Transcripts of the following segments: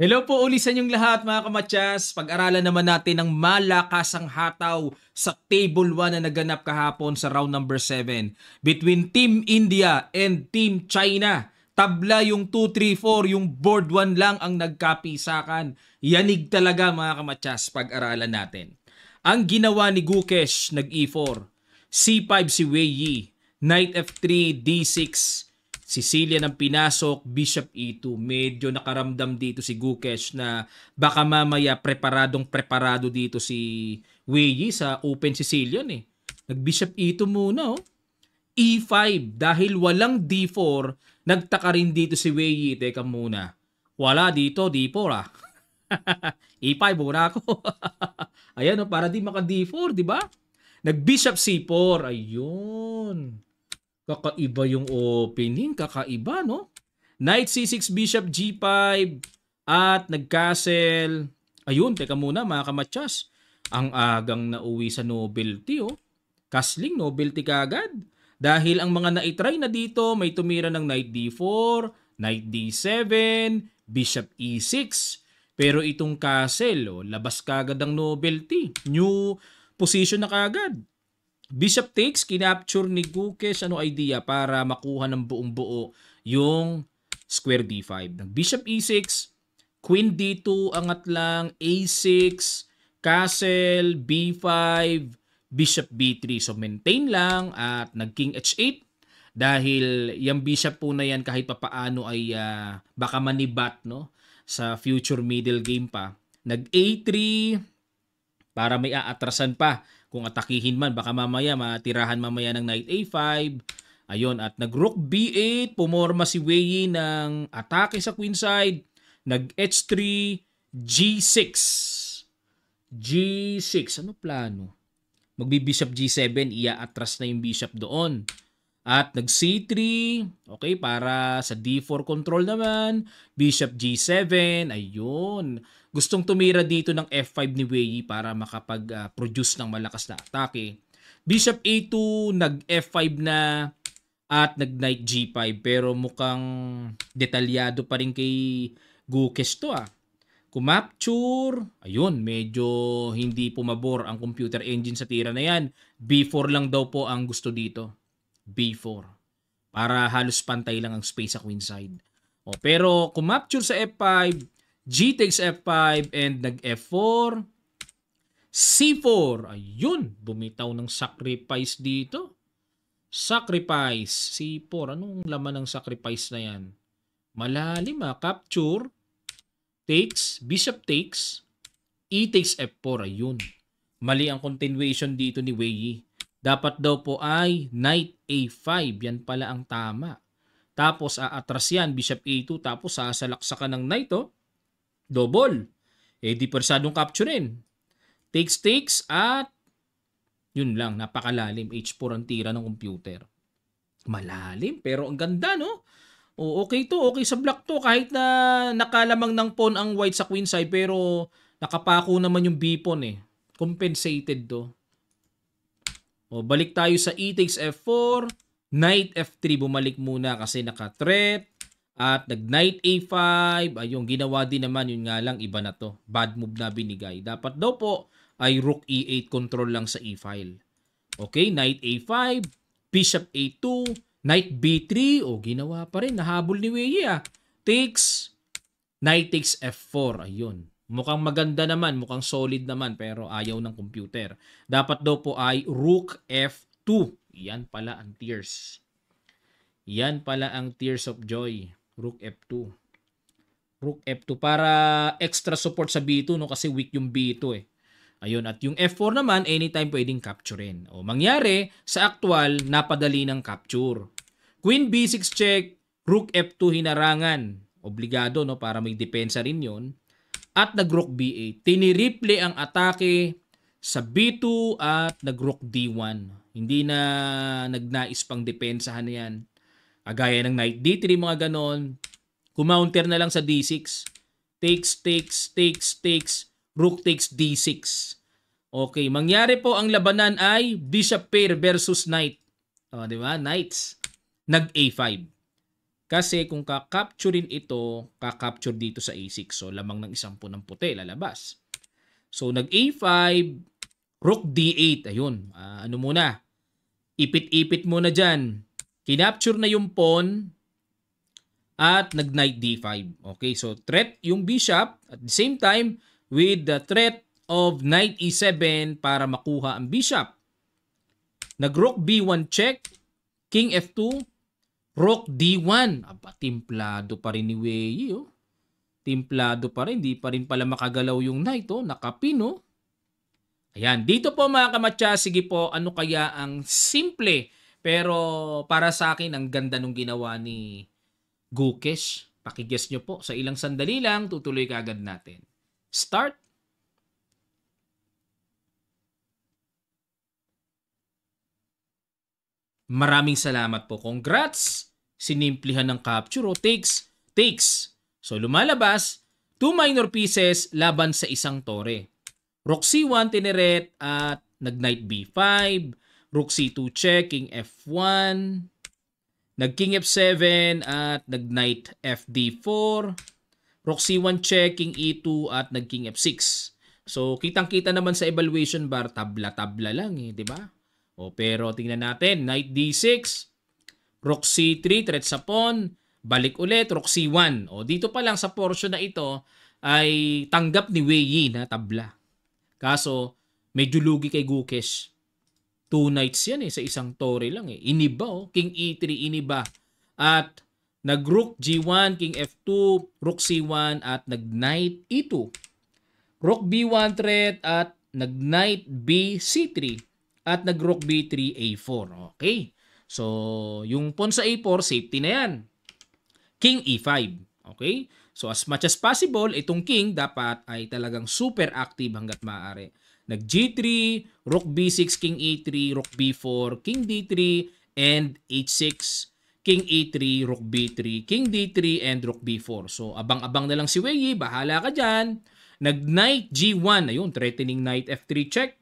Hello po uli sa inyong lahat mga kamatyas. Pag-aralan naman natin ang malakasang hataw sa Table 1 na naganap kahapon sa round number 7 between Team India and Team China. Tabla yung 2-3-4, yung board 1 lang ang nagkapisakan. Yanig talaga mga kamatyas pag-aralan natin. Ang ginawa ni Gukesh nag E4, C5 si Wei Yi, Knight F3, D6, Sicilia Celia ng pinasok, Bishop E2. Medyo nakaramdam dito si Gukesh na baka mamaya preparadong preparado dito si Weyi sa open Sicilian eh. Nag-Bishop E2 muna oh. E5 dahil walang D4, nagtaka rin dito si Weyi. Teka muna. Wala dito D4 ah. E5 muna ako. Ayan oh, para di maka D4, di ba? Nag-Bishop C4. Ayun. Kakaiba yung opening, kakaiba no? Knight C6, Bishop G5 at nagcastle. Ayun, teka muna mga kamatsas. Ang agang nauwi sa novelty oh. Castling novelty kagad. Dahil ang mga naitry na dito, may tumira ng knight d4, knight d7, bishop e6. Pero itong castle, oh, labas kagad ang novelty. New position na kagad. Bishop takes, kinapture ni Gukesh, ano idea para makuha ng buong buo yung square d5. Bishop e6, queen d2, angat lang, a6, castle, b5, bishop b3. So maintain lang at nagking h8 dahil yung bishop po na yan kahit papaano ay uh, baka manibat no sa future middle game pa. Nag a3 para may aatrasan pa kung atakihin man, baka mamaya matirahan mamaya ng knight a5. Ayun, at nag-rook b8, pumorma si Wei ng atake sa queenside, nag-h3, g6. g6, ano plano? Magbi-bishop g7, iaatras na yung bishop doon. At nag c3, okay, para sa d4 control naman, bishop g7, ayun gustong tumira dito ng F5 ni Wei para makapag-produce ah, ng malakas na atake. Bishop A2 nag F5 na at nag Knight G5 pero mukhang detalyado pa rin kay Gukes to ah. Kumapture, ayun, medyo hindi pumabor ang computer engine sa tira na yan. B4 lang daw po ang gusto dito. B4. Para halos pantay lang ang space sa queenside. side. O, pero kumapture sa F5, G takes F5 and nag F4. C4. Ayun, bumitaw ng sacrifice dito. Sacrifice. C4. Anong laman ng sacrifice na yan? Malalim ha. Ah. Capture. Takes. Bishop takes. E takes F4. Ayun. Mali ang continuation dito ni Wei. Dapat daw po ay knight A5. Yan pala ang tama. Tapos aatras yan. Bishop A2. Tapos sasalaksa sasalaksakan ng knight oh. Double. Eh, di pwersadong capturein. Takes, takes, at yun lang, napakalalim. H4 ang tira ng computer. Malalim, pero ang ganda, no? O, okay to, okay sa black to. Kahit na nakalamang ng pawn ang white sa queen side, pero nakapako naman yung b-pawn eh. Compensated to. O, balik tayo sa e takes f4. Knight f3, bumalik muna kasi naka-threat. At nag knight a5, ay yung ginawa din naman, yun nga lang, iba na to. Bad move na binigay. Dapat daw po ay rook e8 control lang sa e-file. Okay, knight a5, bishop a2, knight b3, o oh, ginawa pa rin, nahabol ni Weye ah. Takes, knight takes f4, ayun. Mukhang maganda naman, mukhang solid naman, pero ayaw ng computer. Dapat daw po ay rook f2. Yan pala ang tears. Yan pala ang tears of joy. Rook F2. Rook F2 para extra support sa B2 no kasi weak yung B2 eh. Ayun at yung F4 naman anytime pwedeng capturein. O mangyari sa actual napadali ng capture. Queen B6 check, Rook F2 hinarangan. Obligado no para may depensa rin 'yon. At nag-Rook B8. Tiniriple ang atake sa B2 at nag-Rook D1. Hindi na nagnais pang depensahan na 'yan Agaya ah, ng knight d3, mga ganon. Kumounter na lang sa d6. Takes, takes, takes, takes. Rook takes d6. Okay, mangyari po ang labanan ay bishop pair versus knight. O, oh, di ba? Knights. Nag a5. Kasi kung kakapturein ito, kakapture dito sa a6. So, lamang ng isang punang puti, lalabas. So, nag a5, rook d8. Ayun, uh, ano muna? Ipit-ipit muna dyan Kinapture na yung pawn at nag-knight d5. Okay, so threat yung bishop at the same time with the threat of knight e7 para makuha ang bishop. Nag-rook b1 check, king f2, rook d1. Aba, timplado pa rin ni Wei. Oh. Timplado pa rin, hindi pa rin pala makagalaw yung knight. Oh. Nakapino. Oh. Ayan, dito po mga kamatya, sige po, ano kaya ang simple pero para sa akin, ang ganda nung ginawa ni Gukesh. Pakiguess nyo po. Sa ilang sandali lang, tutuloy agad natin. Start! Maraming salamat po. Congrats! Sinimplihan ng capture o oh, takes, takes. So lumalabas, two minor pieces laban sa isang tore. Rook C1 tineret at nag-knight B5 Rook C2 checking F1, nag-King F7 at nag-Knight FD4, Rook C1 checking E2 at nag-King F6. So, kitang-kita naman sa evaluation bar, tabla-tabla lang eh, di ba? O, pero tingnan natin, Knight D6, Rook C3, threat sa pawn, balik ulit, Rook C1. O, dito pa lang sa portion na ito ay tanggap ni Wei Yi na tabla. Kaso, medyo lugi kay Gukesh. Two knights yan eh, sa isang tore lang eh. Iniba oh, King E3 iniba. At nag Rook G1, King F2, Rook C1 at nag Knight E2. Rook B1 threat at nag Knight B C3 at nag Rook B3 A4. Okay. So, yung pawn sa A4, safety na yan. King E5. Okay? So, as much as possible, itong king dapat ay talagang super active hanggat maaari. Nag G3, Rook B6, King A3, e Rook B4, King D3, and H6, King A3, e Rook B3, King D3, and Rook B4. So, abang-abang na lang si Wei Yi, Bahala ka dyan. Nag-Knight G1. Ayun, threatening Knight F3 check.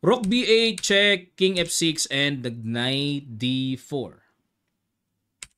Rook B8 check, King F6, and nag-Knight D4.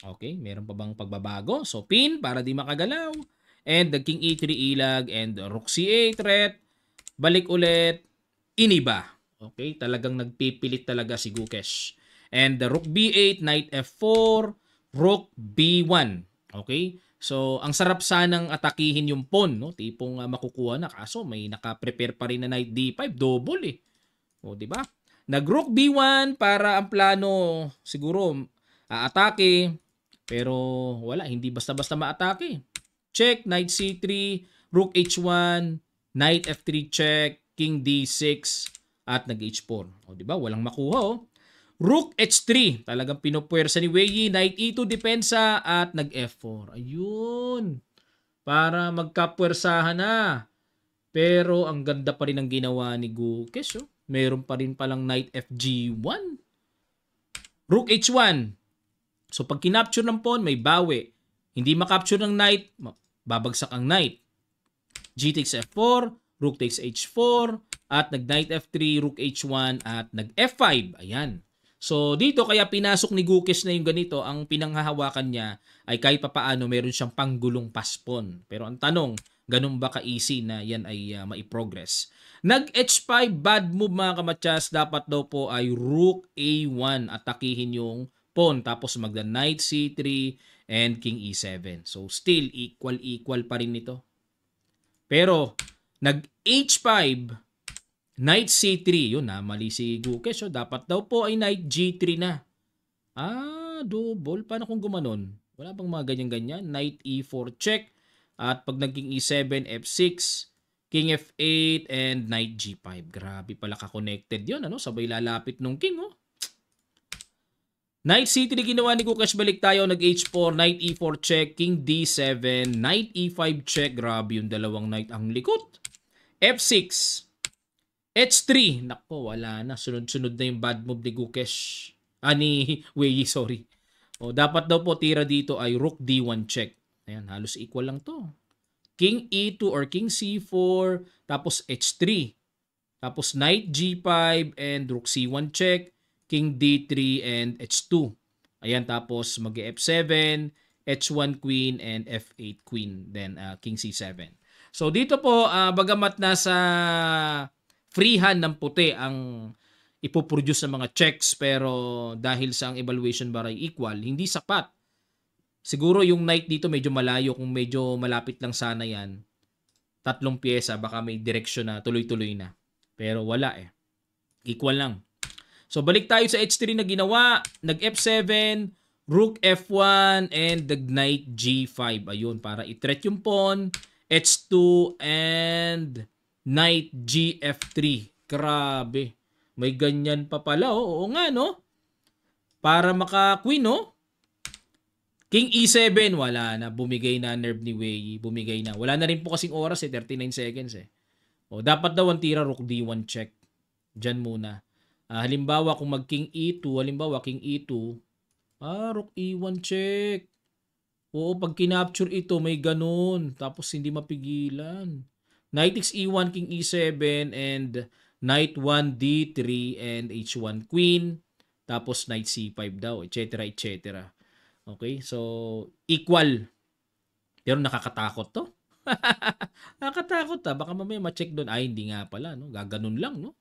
Okay, meron pa bang pagbabago? So, pin para di makagalaw. And the King E3 ilag e and Rook C8 threat balik ulit iniba. Okay, talagang nagpipilit talaga si Gukesh. And the rook b8, knight f4, rook b1. Okay? So, ang sarap sanang atakihin yung pawn, no? Tipong uh, makukuha na kaso may naka-prepare pa rin na knight d5, double eh. O, di ba? Nag rook b1 para ang plano siguro aatake pero wala hindi basta-basta maatake. Check knight c3, rook h1, knight f3 check, king d6, at nag h4. O, di ba? Walang makuha, oh. Rook h3. Talagang pinupwersa ni Weiyi. Knight e2 depensa at nag f4. Ayun. Para magkapuwersahan na. Pero ang ganda pa rin ang ginawa ni Gukes. Oh. Meron pa rin palang knight fg1. Rook h1. So pag kinapture ng pawn, may bawi. Hindi makapture ng knight, babagsak ang knight. G takes F4, Rook takes H4, at nag Knight F3, Rook H1, at nag F5. Ayan. So dito kaya pinasok ni Gukis na yung ganito, ang pinanghahawakan niya ay kahit papaano meron siyang panggulong paspon. Pero ang tanong, ganun ba ka-easy na yan ay uh, maiprogress? Nag H5, bad move mga kamatsas, dapat daw po ay Rook A1 at takihin yung pawn tapos magda Knight C3 and King E7. So still equal equal pa rin ito. Pero, nag H5, knight C3. Yun na, mali si Guke. So, dapat daw po ay knight G3 na. Ah, double. Paano kung gumanon? Wala bang mga ganyan-ganyan? Knight E4 check. At pag naging E7, F6, King F8, and Knight G5. Grabe pala ka-connected yun. Ano? Sabay lalapit nung King, oh. Knight C3 ginawa ni Kukash balik tayo nag H4, Knight E4 check, King D7, Knight E5 check. Grabe yung dalawang Knight ang likot. F6, H3. Nako, wala na. Sunod-sunod na yung bad move ni Gukesh. ani ah, ni sorry. O, dapat daw po tira dito ay Rook D1 check. Ayan, halos equal lang to. King E2 or King C4, tapos H3. Tapos Knight G5 and Rook C1 check king d3 and h2. Ayan, tapos mag -e f7, h1 queen, and f8 queen, then uh, king c7. So dito po, uh, bagamat nasa free hand ng puti ang ipoproduce ng mga checks pero dahil sa ang evaluation bar ay equal, hindi sapat. Siguro yung knight dito medyo malayo kung medyo malapit lang sana yan. Tatlong pyesa, baka may direksyon na tuloy-tuloy na. Pero wala eh. Equal lang. So balik tayo sa h3 na ginawa, nag f7, rook f1 and the knight g5. Ayun para i-threat yung pawn, h2 and knight gf3. Grabe. May ganyan pa pala. Oo, oh. oo nga no. Para maka queen no. Oh. King E7, wala na. Bumigay na nerve ni Wei. Bumigay na. Wala na rin po kasing oras eh. 39 seconds eh. O, oh, dapat daw ang tira rook D1 check. Diyan muna. Uh, halimbawa, kung mag king e2, halimbawa, king e2, ah, rook e1 check. Oo, pag kinapture ito, may ganun. Tapos hindi mapigilan. Knight x e1, king e7, and knight 1 d3, and h1 queen. Tapos knight c5 daw, etc. etc. Okay, so equal. Pero nakakatakot to. nakakatakot ah. Baka mamaya ma-check doon. Ay, ah, hindi nga pala. No? Gaganon lang, no?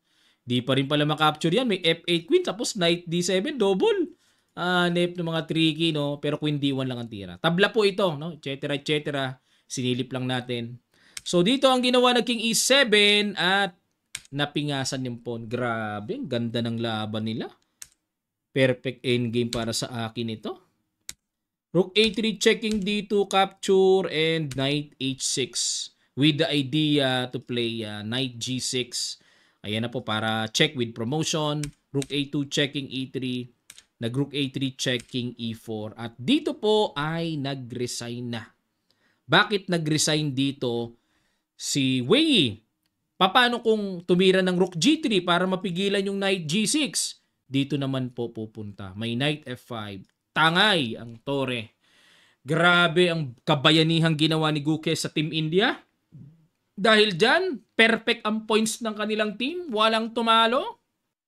Di pa rin pala makapture yan. May F8 queen tapos knight D7 double. Ah, uh, nep ng mga tricky no, pero queen D1 lang ang tira. Tabla po ito, no, et cetera, et cetera. Sinilip lang natin. So dito ang ginawa ng king E7 at napingasan yung pawn. Grabe, ang ganda ng laban nila. Perfect end game para sa akin ito. Rook A3 checking D2 capture and knight H6 with the idea to play uh, knight G6 Ayan na po para check with promotion. Rook A2 checking E3. Nag Rook A3 checking E4. At dito po ay nag-resign na. Bakit nag-resign dito si Wei? Paano kung tumira ng Rook G3 para mapigilan yung Knight G6? Dito naman po pupunta. May Knight F5. Tangay ang tore. Grabe ang kabayanihang ginawa ni Guke sa Team India. Dahil dyan, perfect ang points ng kanilang team, walang tumalo.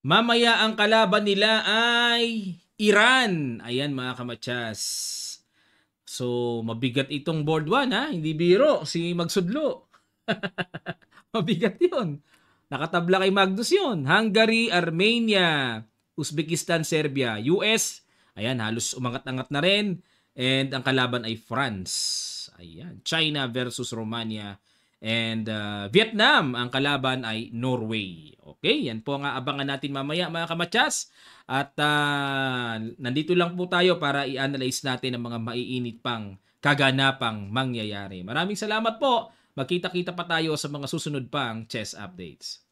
Mamaya ang kalaban nila ay Iran. Ayan mga kamatsas. So, mabigat itong board 1 ha. Hindi biro, si Magsudlo. mabigat yun. Nakatabla kay Magnus yun. Hungary, Armenia, Uzbekistan, Serbia, US. Ayan, halos umangat-angat na rin. And ang kalaban ay France. Ayan, China versus Romania And uh, Vietnam, ang kalaban ay Norway. Okay, yan po ang abangan natin mamaya mga kamatsas. At uh, nandito lang po tayo para i-analyze natin ang mga maiinit pang kaganapang mangyayari. Maraming salamat po. Magkita-kita pa tayo sa mga susunod pang chess updates.